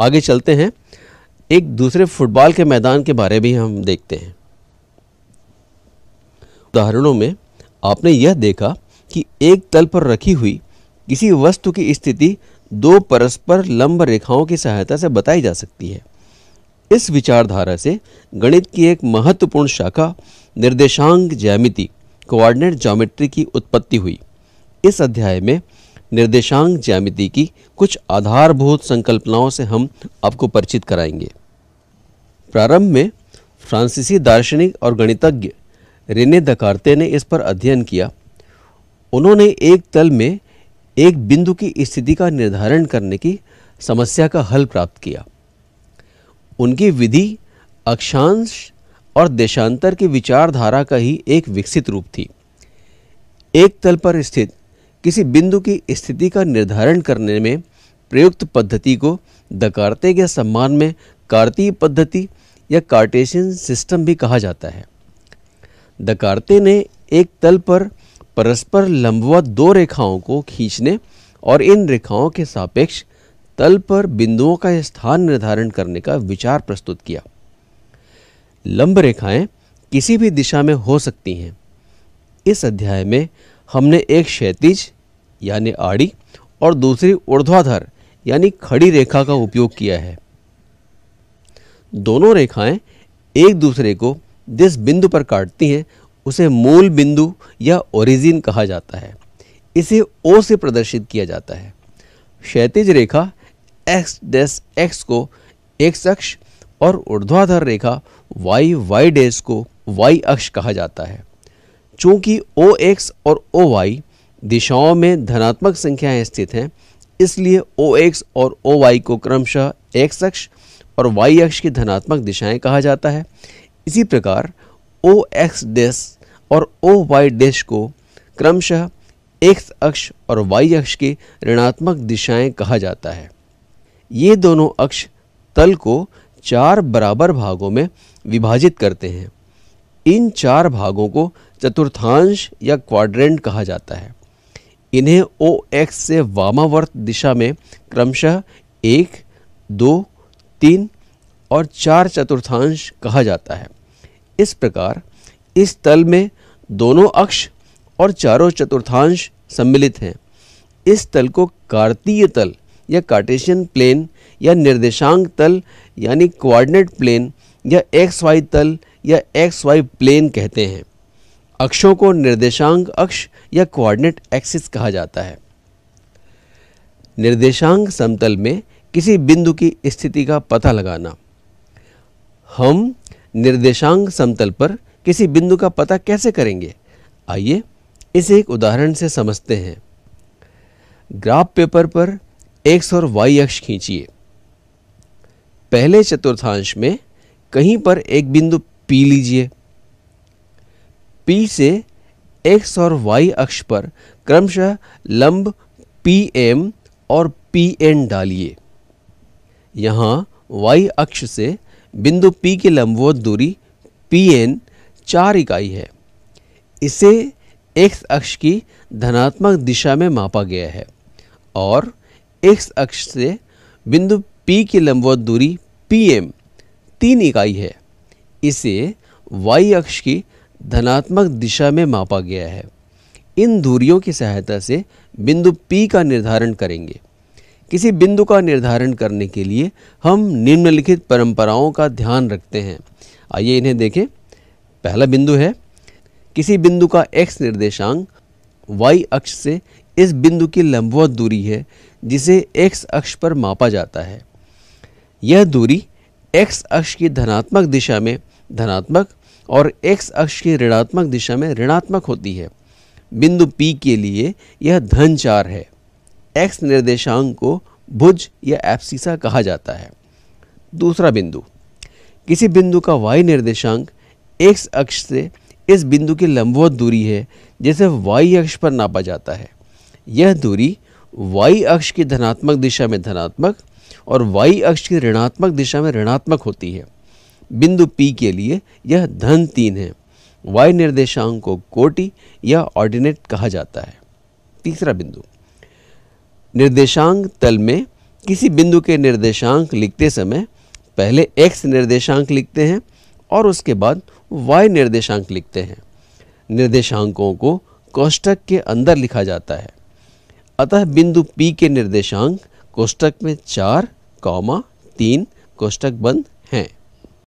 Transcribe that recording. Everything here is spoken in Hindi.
आगे चलते हैं एक दूसरे फुटबॉल के मैदान के बारे भी हम देखते हैं उदाहरणों में आपने यह देखा कि एक तल पर रखी हुई किसी वस्तु की स्थिति दो परस्पर लंब रेखाओं की सहायता से बताई जा सकती है इस विचारधारा से गणित की एक महत्वपूर्ण शाखा निर्देशांक ज्यामिति कोऑर्डिनेट ज्योमेट्री की उत्पत्ति हुई इस अध्याय में निर्देशांक ज्यामिति की कुछ आधारभूत संकल्पनाओं से हम आपको परिचित कराएंगे प्रारंभ में फ्रांसीसी दार्शनिक और गणितज्ञ रेने दकारते ने इस पर अध्ययन किया उन्होंने एक तल में एक बिंदु की स्थिति का निर्धारण करने की समस्या का हल प्राप्त किया उनकी विधि अक्षांश और देशांतर की विचारधारा का ही एक विकसित रूप थी एक तल पर स्थित किसी बिंदु की स्थिति का निर्धारण करने में प्रयुक्त पद्धति को दकारते के सम्मान में कार्तीय पद्धति या कार्टेशियन सिस्टम भी कहा जाता है दकारते ने एक तल पर परस्पर लंबवत दो रेखाओं को खींचने और इन रेखाओं के सापेक्ष तल पर बिंदुओं का स्थान निर्धारण करने का विचार प्रस्तुत किया लंब रेखाएं किसी भी दिशा में हो सकती हैं इस अध्याय में हमने एक क्षैतिज यानी आड़ी और दूसरी ऊर्ध्वाधर यानी खड़ी रेखा का उपयोग किया है दोनों रेखाएं एक दूसरे को जिस बिंदु पर काटती हैं उसे मूल बिंदु या ओरिजिन कहा जाता है इसे ओ से प्रदर्शित किया जाता है क्षैतिज रेखा एक्स डेस एक्स को एक्स अक्ष और ऊर्ध्वाधर रेखा वाई वाई डेस को वाई अक्ष कहा जाता है चूंकि ओ एक्स और ओ वाई दिशाओं में धनात्मक संख्याएं स्थित हैं इसलिए ओ एक्स और ओ वाई को क्रमशः एक्स अक्ष और वाई अक्ष की धनात्मक दिशाएं कहा जाता है इसी प्रकार ओ एक्स डैश और ओ वाई डैश को क्रमशः एक्स अक्ष और वाई अक्ष की ऋणात्मक दिशाएं कहा जाता है ये दोनों अक्ष तल को चार बराबर भागों में विभाजित करते हैं इन चार भागों को चतुर्थांश या क्वाड्रेंट कहा जाता है इन्हें ओ एक्स से वामावर्त दिशा में क्रमशः एक दो तीन और चार चतुर्थांश कहा जाता है इस प्रकार इस तल में दोनों अक्ष और चारों चतुर्थांश सम्मिलित हैं इस तल को कार्तीय तल या कार्टेशियन प्लेन या निर्देशांक तल यानी कोऑर्डिनेट प्लेन या एक्स वाई तल या एक्स वाई प्लेन कहते हैं अक्षों को निर्देशांक अक्ष या कोऑर्डिनेट एक्सिस कहा जाता है निर्देशांक समतल में किसी बिंदु की स्थिति का पता लगाना हम निर्देशांक समतल पर किसी बिंदु का पता कैसे करेंगे आइए इसे एक उदाहरण से समझते हैं ग्राफ पेपर पर एक्स और वाई अक्ष खींचिए पहले चतुर्थांश में कहीं पर एक बिंदु पी लीजिए पी से एक्स और वाई अक्ष पर क्रमशः लंब पी एम और पी एन डालिए यहाँ वाई अक्ष से बिंदु पी की लंबवत दूरी पी एन चार इकाई है इसे एक्स अक्ष की धनात्मक दिशा में मापा गया है और एक्स अक्ष से बिंदु पी की लंबवत दूरी पी एम तीन इकाई है इसे वाई अक्ष की धनात्मक दिशा में मापा गया है इन दूरियों की सहायता से बिंदु P का निर्धारण करेंगे किसी बिंदु का निर्धारण करने के लिए हम निम्नलिखित परंपराओं का ध्यान रखते हैं आइए इन्हें देखें पहला बिंदु है किसी बिंदु का x निर्देशांक y अक्ष से इस बिंदु की लंबवत दूरी है जिसे x अक्ष पर मापा जाता है यह दूरी x अक्ष की धनात्मक दिशा में धनात्मक और एक्स अक्ष की ऋणात्मक दिशा में ऋणात्मक होती है बिंदु पी के लिए यह धन चार है एक्स निर्देशांक को भुज या एप्सिसा कहा जाता है दूसरा बिंदु किसी बिंदु का वाई निर्देशांक एक्स अक्ष से इस बिंदु की लंबवत दूरी है जिसे वाई अक्ष पर नापा जाता है यह दूरी वाई अक्ष की धनात्मक दिशा में धनात्मक और वाई अक्ष की ऋणात्मक दिशा में ऋणात्मक होती है बिंदु पी के लिए यह धन तीन है वाई निर्देशांक को कोटि या ऑर्डिनेट कहा जाता है तीसरा बिंदु निर्देशांक तल में किसी बिंदु के निर्देशांक लिखते समय पहले x निर्देशांक लिखते हैं और उसके बाद y निर्देशांक लिखते हैं निर्देशांकों को कोष्टक के अंदर लिखा जाता है अतः बिंदु P के निर्देशांक कोष्टक में चार कौमा तीन कोष्टक बंद हैं